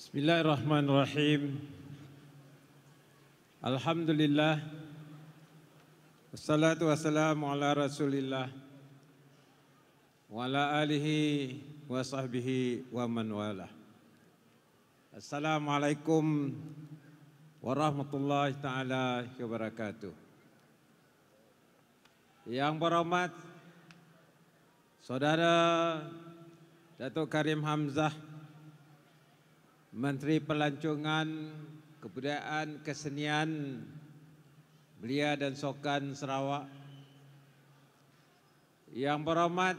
Bismillahirrahmanirrahim. Alhamdulillah. Wassalatu wassalamu ala Rasulillah wa ala alihi wa sahbihi wa man walah. Assalamualaikum warahmatullahi taala wabarakatuh. Yang berhormat Saudara Datuk Karim Hamzah Menteri Pelancongan Kebudayaan Kesenian Belia dan Sokan Sarawak Yang berhormat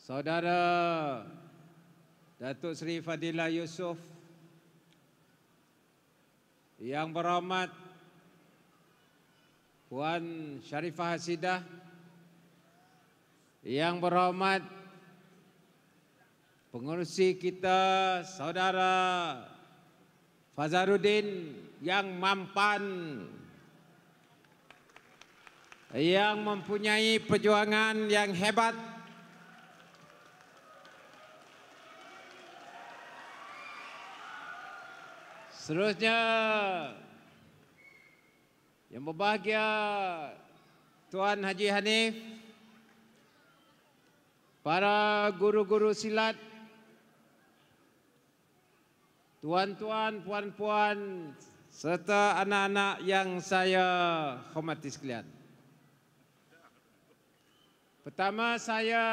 Saudara Datuk Seri Fadila Yusof Yang berhormat Puan Syarifah Hasidah Yang berhormat Yang berhormat pengurusi kita saudara Fazarudin yang mampan yang mempunyai perjuangan yang hebat Seterusnya yang berbahagia Tuan Haji Hanif para guru-guru silat tuan-tuan, puan-puan serta anak-anak yang saya hormati sekalian. Pertama saya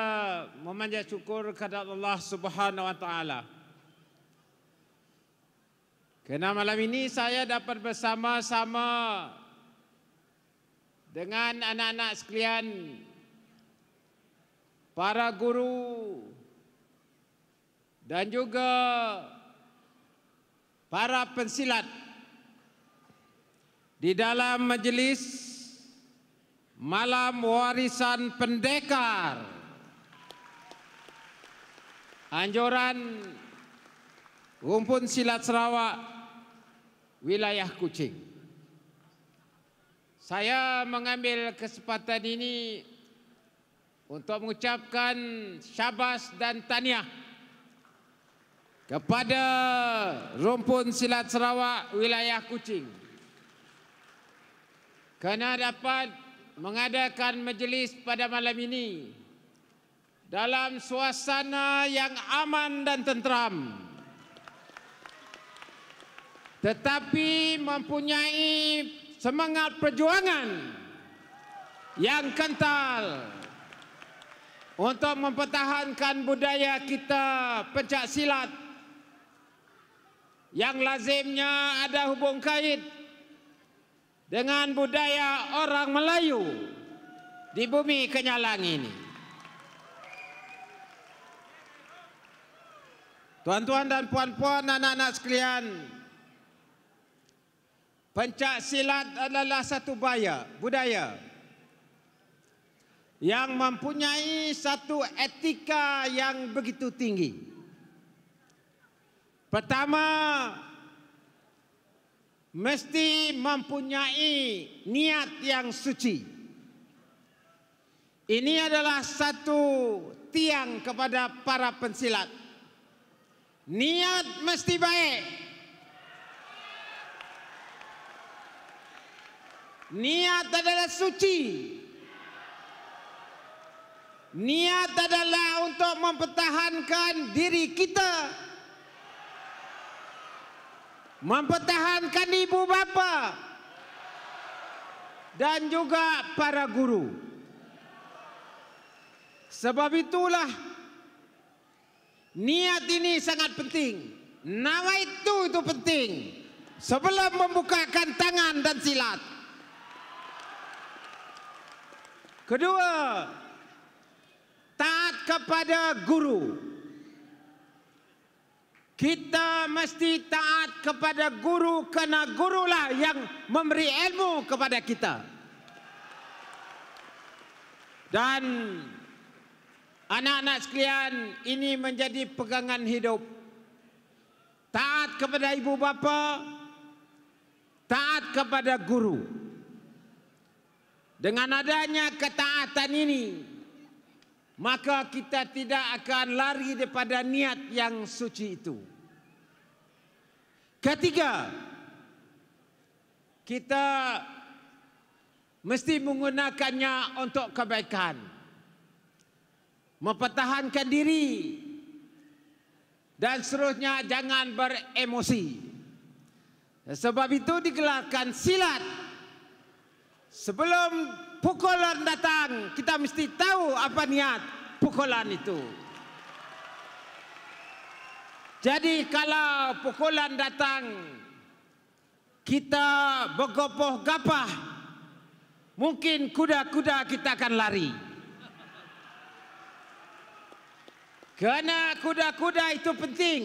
memanjat syukur kepada Allah Subhanahu Wa Taala. Kerana malam ini saya dapat bersama-sama dengan anak-anak sekalian, para guru dan juga para pensilat di dalam majelis malam warisan pendekar anjuran rumpun silat Sarawak wilayah Kuching. Saya mengambil kesempatan ini untuk mengucapkan syabas dan taniah kepada rumpun silat Sarawak wilayah Kuching kerana dapat mengadakan majlis pada malam ini dalam suasana yang aman dan tenteram tetapi mempunyai semangat perjuangan yang kental untuk mempertahankan budaya kita pencak silat yang lazimnya ada hubung kait dengan budaya orang Melayu di bumi kenyalang ini. Tuan-tuan dan puan-puan, anak-anak sekalian, pencak silat adalah satu baya, budaya yang mempunyai satu etika yang begitu tinggi. Pertama, mesti mempunyai niat yang suci. Ini adalah satu tiang kepada para pensilat. Niat mesti baik. Niat adalah suci. Niat adalah untuk mempertahankan diri kita mempertahankan ibu bapa dan juga para guru. Sebab itulah niat ini sangat penting. Nama itu itu penting sebelum membukakan tangan dan silat. Kedua, taat kepada guru. Kita mesti taat kepada guru kerana gurulah yang memberi ilmu kepada kita. Dan anak-anak sekalian ini menjadi pegangan hidup. Taat kepada ibu bapa, taat kepada guru. Dengan adanya ketaatan ini, maka kita tidak akan lari daripada niat yang suci itu. Ketiga, kita mesti menggunakannya untuk kebaikan. Mempertahankan diri dan seterusnya jangan beremosi. Sebab itu digelarkan silat. Sebelum pukulan datang kita mesti tahu apa niat pukulan itu jadi kalau pukulan datang kita bergopoh gapah mungkin kuda-kuda kita akan lari kerana kuda-kuda itu penting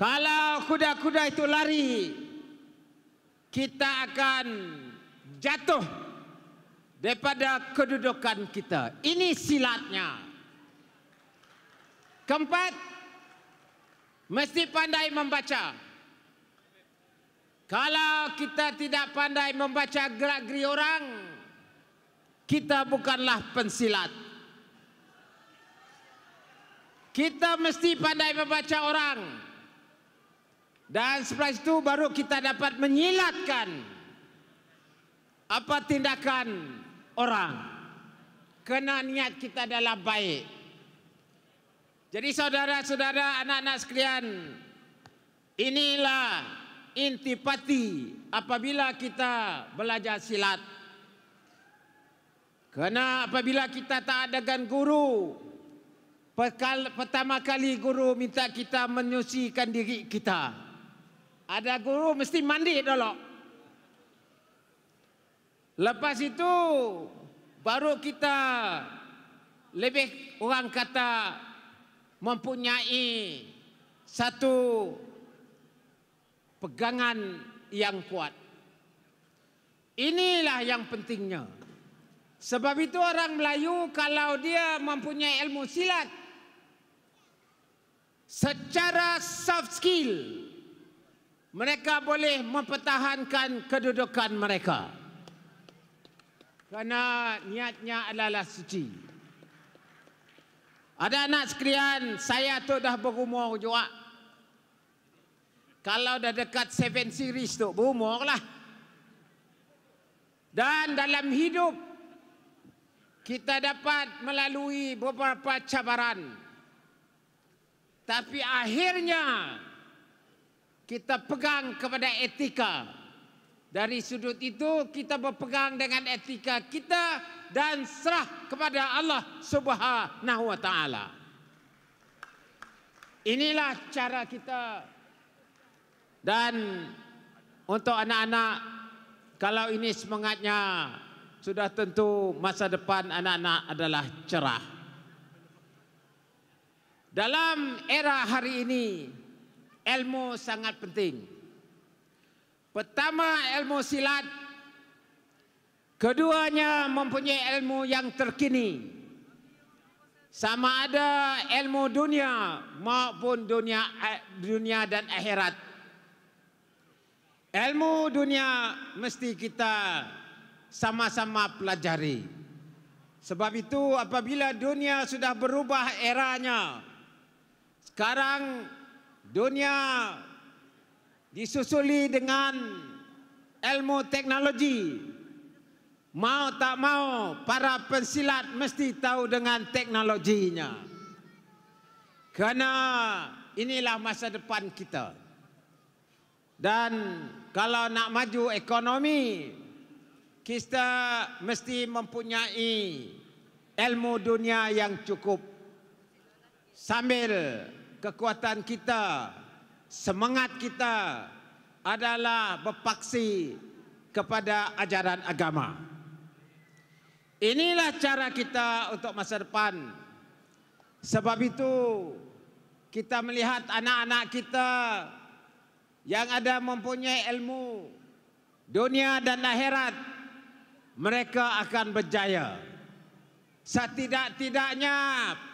kalau kuda-kuda itu lari kita akan jatuh daripada kedudukan kita. Ini silatnya. Keempat, mesti pandai membaca. Kalau kita tidak pandai membaca gerak-geri orang, kita bukanlah pensilat. Kita mesti pandai membaca orang. Dan setelah itu baru kita dapat menyilatkan apa tindakan orang kena niat kita dalam baik jadi saudara-saudara anak-anak sekalian inilah intipati apabila kita belajar silat kena apabila kita tak ada dengan guru pertama kali guru minta kita menyusikan diri kita ada guru mesti mandi dulu Lepas itu baru kita lebih orang kata mempunyai satu pegangan yang kuat. Inilah yang pentingnya. Sebab itu orang Melayu kalau dia mempunyai ilmu silat secara soft skill mereka boleh mempertahankan kedudukan mereka. Mereka kerana niatnya adalah suci. Ada anak sekalian, saya tu dah berumur juga. Kalau dah dekat seven series tu, berumur lah. Dan dalam hidup, kita dapat melalui beberapa cabaran. Tapi akhirnya, kita pegang kepada Etika. Dari sudut itu kita berpegang dengan etika kita dan serah kepada Allah Subhanahu wa taala. Inilah cara kita. Dan untuk anak-anak kalau ini semangatnya sudah tentu masa depan anak-anak adalah cerah. Dalam era hari ini ilmu sangat penting. Pertama ilmu silat. Keduanya mempunyai ilmu yang terkini. Sama ada ilmu dunia maupun dunia eh, dunia dan akhirat. Ilmu dunia mesti kita sama-sama pelajari. Sebab itu apabila dunia sudah berubah eranya. Sekarang dunia disusuli dengan ilmu teknologi. Mau tak mau para pensilat mesti tahu dengan teknologinya. Karena inilah masa depan kita. Dan kalau nak maju ekonomi, kita mesti mempunyai ilmu dunia yang cukup. Sambil kekuatan kita semangat kita adalah berpaksi kepada ajaran agama. Inilah cara kita untuk masa depan. Sebab itu kita melihat anak-anak kita yang ada mempunyai ilmu dunia dan akhirat mereka akan berjaya. Setidak-tidaknya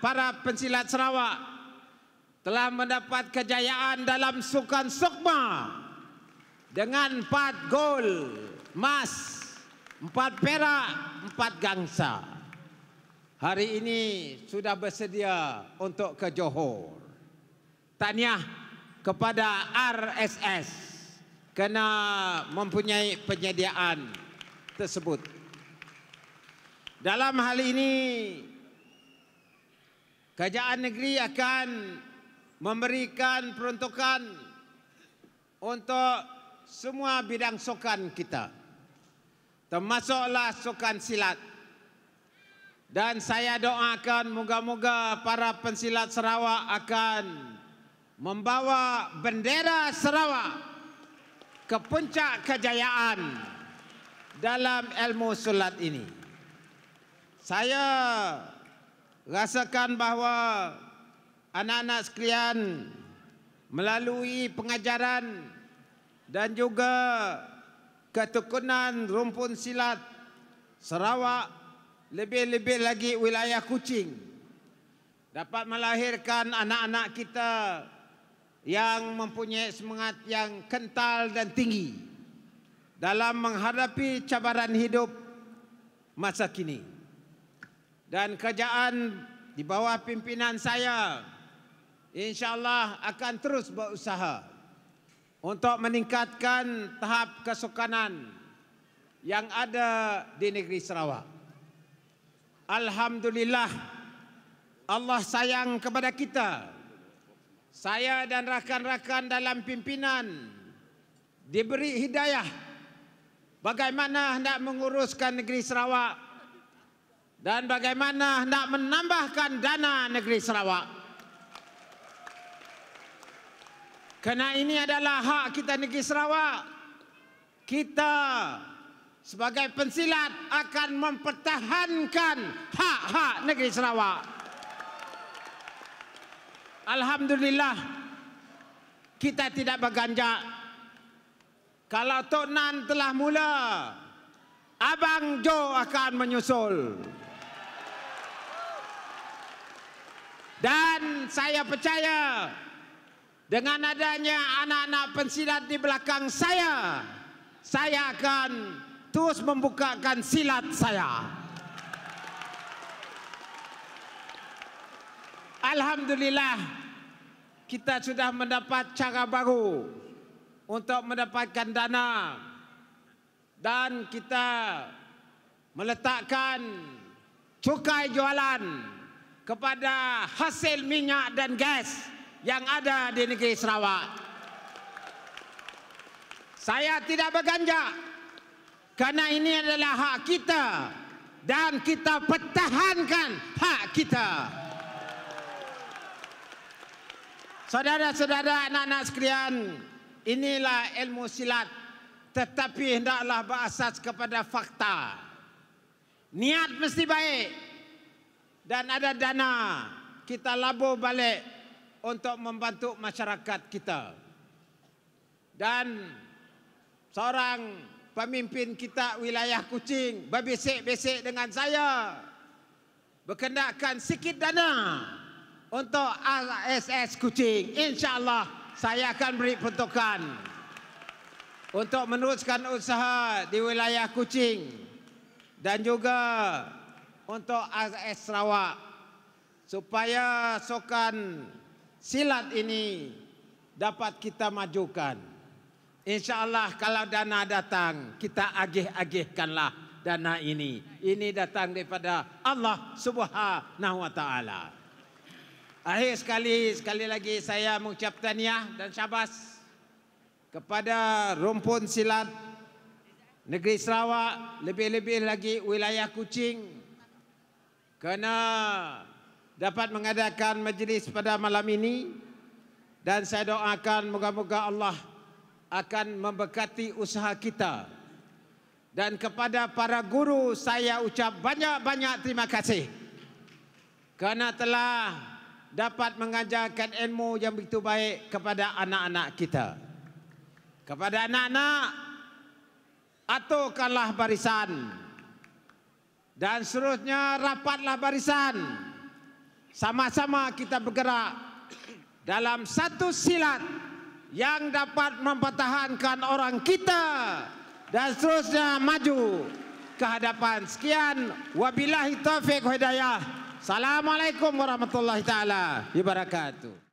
para pensilat Sarawak telah mendapat kejayaan dalam sukan sukma dengan empat gol emas, empat perak, empat gangsa. Hari ini sudah bersedia untuk ke Johor. Tanya kepada RSS kena mempunyai penyediaan tersebut. Dalam hal ini Kerajaan negeri akan memberikan peruntukan untuk semua bidang sokan kita termasuklah sokan silat dan saya doakan moga-moga para pensilat Sarawak akan membawa bendera Sarawak ke puncak kejayaan dalam ilmu sulat ini saya rasakan bahawa anak-anak sekalian melalui pengajaran dan juga ketekunan rumpun silat Sarawak lebih-lebih lagi wilayah Kuching dapat melahirkan anak-anak kita yang mempunyai semangat yang kental dan tinggi dalam menghadapi cabaran hidup masa kini dan kerjaan di bawah pimpinan saya insyaallah akan terus berusaha untuk meningkatkan tahap kesukanan yang ada di negeri Sarawak. Alhamdulillah Allah sayang kepada kita. Saya dan rakan-rakan dalam pimpinan diberi hidayah bagaimana hendak menguruskan negeri Sarawak dan bagaimana hendak menambahkan dana negeri Sarawak. Kerana ini adalah hak kita negeri Sarawak. Kita sebagai pensilat akan mempertahankan hak-hak negeri Sarawak. Alhamdulillah kita tidak berganjak. Kalau Tok Nan telah mula, Abang Jo akan menyusul. Dan saya percaya dengan adanya anak-anak pensilat di belakang saya, saya akan terus membukakan silat saya. Alhamdulillah, kita sudah mendapat cara baru untuk mendapatkan dana dan kita meletakkan cukai jualan kepada hasil minyak dan gas yang ada di negeri Sarawak. Saya tidak berganja karena ini adalah hak kita dan kita pertahankan hak kita. Saudara-saudara anak-anak sekalian, inilah ilmu silat tetapi hendaklah berasas kepada fakta. Niat mesti baik dan ada dana kita labuh balik untuk membantu masyarakat kita. Dan seorang pemimpin kita wilayah Kuching berbisik-bisik dengan saya berkenakan sikit dana untuk RSS Kuching. InsyaAllah saya akan beri peruntukan untuk meneruskan usaha di wilayah Kuching dan juga untuk RSS Sarawak supaya sokan silat ini dapat kita majukan. Insya Allah kalau dana datang, kita agih-agihkanlah dana ini. Ini datang daripada Allah Subhanahu Wa Taala. Akhir sekali, sekali lagi saya mengucap taniah dan syabas kepada rumpun silat negeri Sarawak, lebih-lebih lagi wilayah Kuching. Kena dapat mengadakan majlis pada malam ini dan saya doakan moga-moga Allah akan memberkati usaha kita. Dan kepada para guru saya ucap banyak-banyak terima kasih kerana telah dapat mengajarkan ilmu yang begitu baik kepada anak-anak kita. Kepada anak-anak, aturkanlah barisan dan seterusnya rapatlah barisan sama-sama kita bergerak dalam satu silat yang dapat mempertahankan orang kita dan seterusnya maju ke hadapan. Sekian wabillahi taufik hidayah. Assalamualaikum warahmatullahi taala wabarakatuh.